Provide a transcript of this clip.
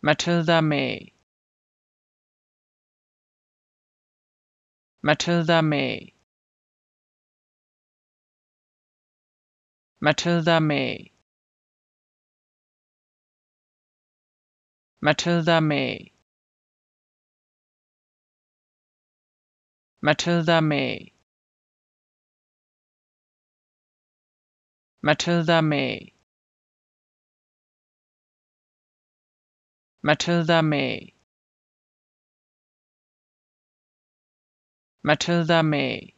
Matilda May Matilda May Matilda May Matilda May Matilda May Matilda May Matilda May Matilda May